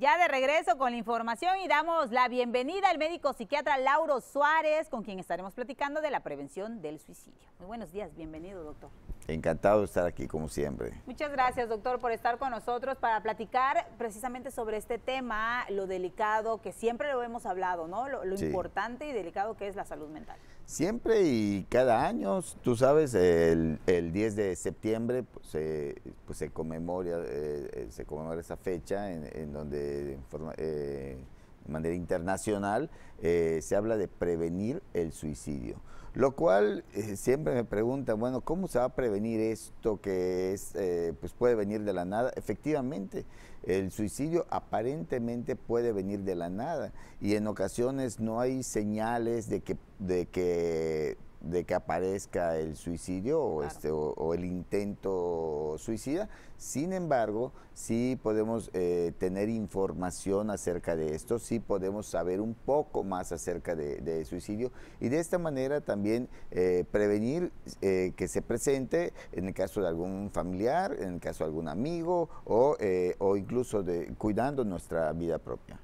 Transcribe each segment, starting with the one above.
Ya de regreso con la información y damos la bienvenida al médico psiquiatra Lauro Suárez, con quien estaremos platicando de la prevención del suicidio. Muy buenos días, bienvenido doctor. Encantado de estar aquí, como siempre. Muchas gracias, doctor, por estar con nosotros para platicar precisamente sobre este tema, lo delicado que siempre lo hemos hablado, ¿no? Lo, importante y delicado que es la salud mental. Siempre y cada año, tú sabes, el, el 10 de septiembre pues, se, pues, se, conmemora, eh, eh, se conmemora esa fecha en, donde... eh, de manera internacional, eh, se habla de prevenir el suicidio. Lo cual eh, siempre me preguntan, bueno, ¿cómo se va a prevenir esto que es, eh, pues puede venir de la nada? Efectivamente, el suicidio aparentemente puede venir de la nada y en ocasiones no hay señales de que, de que de que aparezca el suicidio o, este, o, el intento suicida. Sin embargo, sí podemos eh, tener información acerca de esto, sí podemos saber un poco más acerca de, suicidio y de esta manera también eh, prevenir eh, que se presente en el caso de algún familiar, en el caso de algún amigo o, o incluso de, cuidando nuestra vida propia.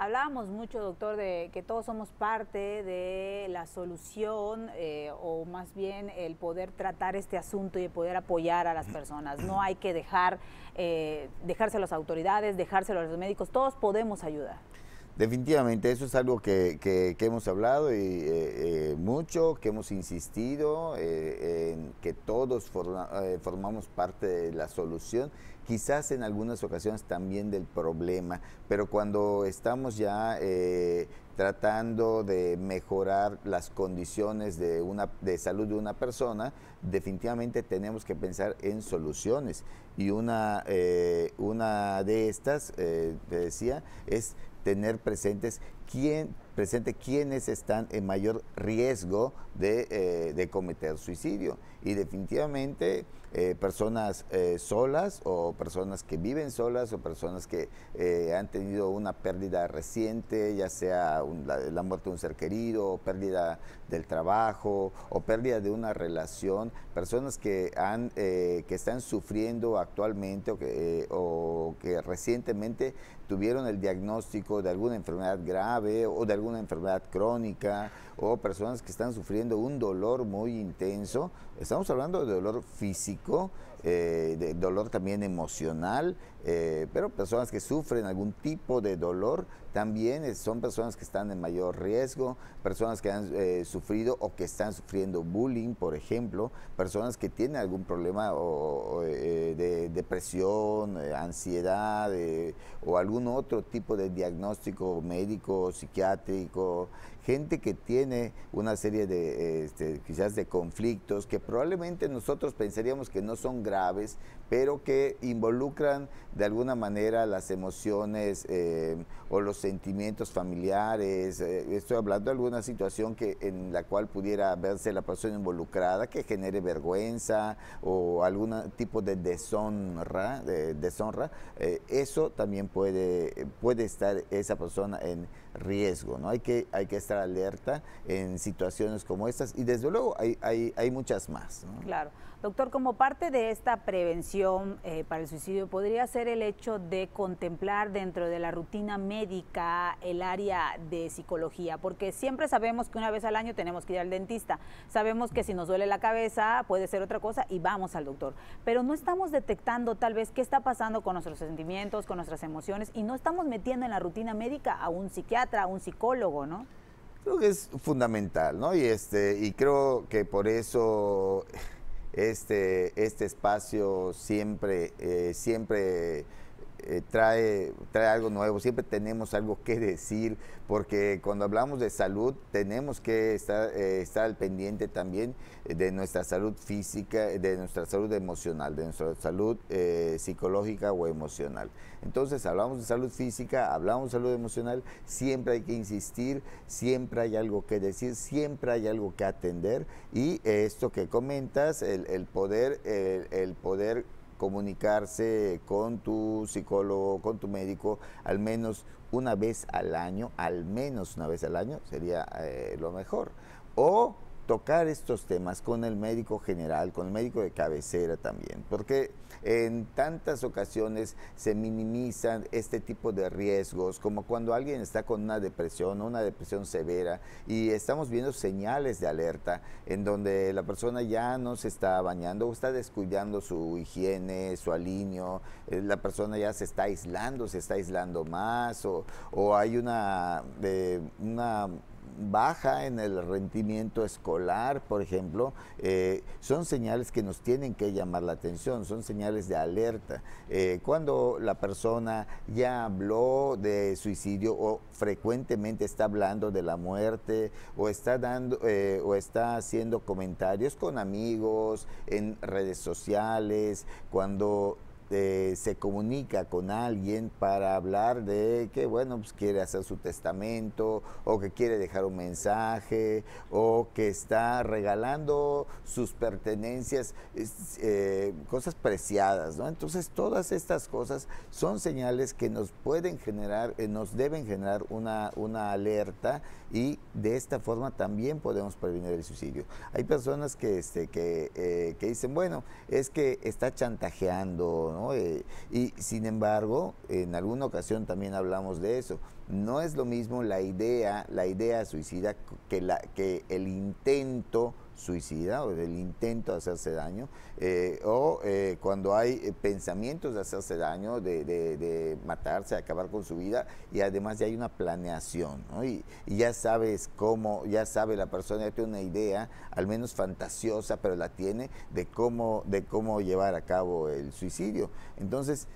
Hablábamos mucho, doctor, de que todos somos parte de la solución eh, o más bien el poder tratar este asunto y el poder apoyar a las personas. No hay que dejar, eh, a las autoridades, dejárselo a los médicos, todos podemos ayudar. Definitivamente, eso es algo que, hemos hablado y, eh, mucho, que hemos insistido, en que todos formamos parte de la solución quizás en algunas ocasiones también del problema, pero cuando estamos ya eh, tratando de mejorar las condiciones de, una, de salud de una persona, definitivamente tenemos que pensar en soluciones. Y una, eh, una de estas, eh, te decía, es tener presentes quién, presente quiénes están en mayor riesgo de, eh, cometer suicidio. Y definitivamente eh, personas eh, solas o personas que viven solas o personas que han tenido una pérdida reciente, ya sea la, muerte de un ser querido, o pérdida del trabajo o pérdida de una relación, personas que, han, que están sufriendo actualmente o que, o que recientemente tuvieron el diagnóstico de alguna enfermedad grave o de alguna enfermedad crónica o personas que están sufriendo un dolor muy intenso. Estamos hablando de dolor físico eh, de dolor también emocional, eh, pero personas que sufren algún tipo de dolor también eh, son personas que están en mayor riesgo, personas que han sufrido o que están sufriendo bullying, por ejemplo, personas que tienen algún problema de depresión, ansiedad o algún otro tipo de diagnóstico médico, psiquiátrico, gente que tiene una serie de este, quizás de conflictos que probablemente nosotros pensaríamos que no son graves, pero que involucran de alguna manera las emociones eh, o los sentimientos familiares. Eh, estoy hablando de alguna situación que, en la cual pudiera verse la persona involucrada que genere vergüenza o algún tipo de deshonra. deshonra eh, eso también puede, puede estar esa persona en riesgo. ¿no? Hay, que, hay que estar alerta en situaciones como estas y desde luego hay, hay, hay muchas más. Claro. Doctor, como parte de esta prevención eh, para el suicidio podría ser el hecho de contemplar dentro de la rutina médica el área de psicología, porque siempre sabemos que una vez al año tenemos que ir al dentista, sabemos que si nos duele la cabeza puede ser otra cosa y vamos al doctor, pero no estamos detectando tal vez qué está pasando con nuestros sentimientos, con nuestras emociones y no estamos metiendo en la rutina médica a un psiquiatra, a un psicólogo, ¿no? Creo que es fundamental, ¿no? Y este y creo que por eso este, este espacio siempre, eh, siempre eh, trae, trae algo nuevo, siempre tenemos algo que decir, porque cuando hablamos de salud tenemos que estar, eh, estar al pendiente también eh, de nuestra salud física, de nuestra salud emocional, de nuestra salud psicológica o emocional. Entonces hablamos de salud física, hablamos de salud emocional, siempre hay que insistir, siempre hay algo que decir, siempre hay algo que atender y esto que comentas, el, poder, el poder comunicarse con tu psicólogo, con tu médico, al menos una vez al año, al menos una vez al año sería eh, lo mejor. O tocar estos temas con el médico general, con el médico de cabecera también, porque en tantas ocasiones se minimizan este tipo de riesgos, como cuando alguien está con una depresión, una depresión severa, y estamos viendo señales de alerta en donde la persona ya no se está bañando o está descuidando su higiene, su alineo, eh, la persona ya se está aislando, se está aislando más, o, hay una, de eh, una baja en el rendimiento escolar, por ejemplo, eh, son señales que nos tienen que llamar la atención, son señales de alerta. Eh, cuando la persona ya habló de suicidio o frecuentemente está hablando de la muerte o está dando eh, o está haciendo comentarios con amigos en redes sociales, cuando este, se comunica con alguien para hablar de que, bueno, pues quiere hacer su testamento o que quiere dejar un mensaje o que está regalando sus pertenencias, eh, cosas preciadas, ¿no? Entonces, todas estas cosas son señales que nos pueden generar, eh, nos deben generar una, una alerta y de esta forma también podemos prevenir el suicidio. Hay personas que, este, que, eh, que dicen, bueno, es que está chantajeando, eh, y sin embargo, en alguna ocasión también hablamos de eso no es lo mismo la idea, la idea suicida que, la, que el intento suicida o el intento de hacerse daño, eh, o eh, cuando hay eh, pensamientos de hacerse daño, de, de, de, matarse, acabar con su vida, y además ya hay una planeación, y, ya sabes cómo, ya sabe la persona, ya tiene una idea, al menos fantasiosa, pero la tiene, de cómo, de cómo llevar a cabo el suicidio. Entonces,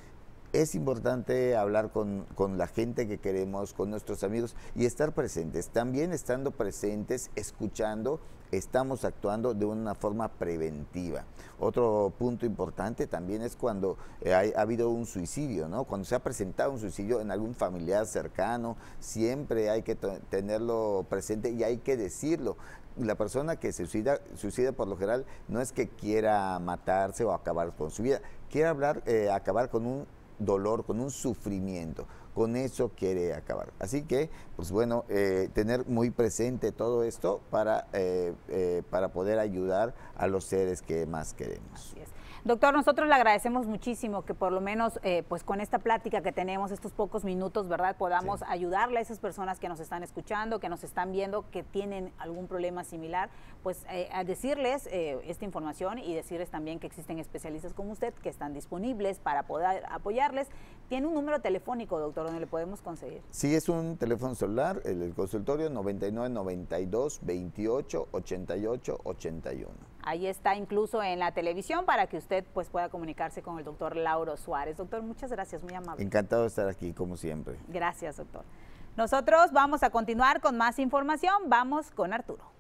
es importante hablar con, la gente que queremos, con nuestros amigos y estar presentes. También estando presentes, escuchando, estamos actuando de una forma preventiva. Otro punto importante también es cuando eh, ha, habido un suicidio, ¿no? Cuando se ha presentado un suicidio en algún familiar cercano, siempre hay que tenerlo presente y hay que decirlo la persona que se suicida, suicida por lo general no es que quiera matarse o acabar con su vida, quiere hablar, eh, acabar con un dolor, con un sufrimiento. Con eso quiere acabar. Así que, pues bueno, eh, tener muy presente todo esto para, eh, eh, para poder ayudar a los seres que más queremos. Doctor, nosotros le agradecemos muchísimo que por lo menos eh, pues con esta plática que tenemos, estos pocos minutos, ¿verdad? Podamos ayudarle a esas personas que nos están escuchando, que nos están viendo, que tienen algún problema similar, pues eh, a decirles eh, esta información y decirles también que existen especialistas como usted que están disponibles para poder apoyarles. ¿Tiene un número telefónico, doctor, donde le podemos conseguir? Sí, es un teléfono celular, el, consultorio 9992 28 81. Ahí está incluso en la televisión para que usted pues, pueda comunicarse con el doctor Lauro Suárez. Doctor, muchas gracias, muy amable. Encantado de estar aquí, como siempre. Gracias, doctor. Nosotros vamos a continuar con más información. Vamos con Arturo.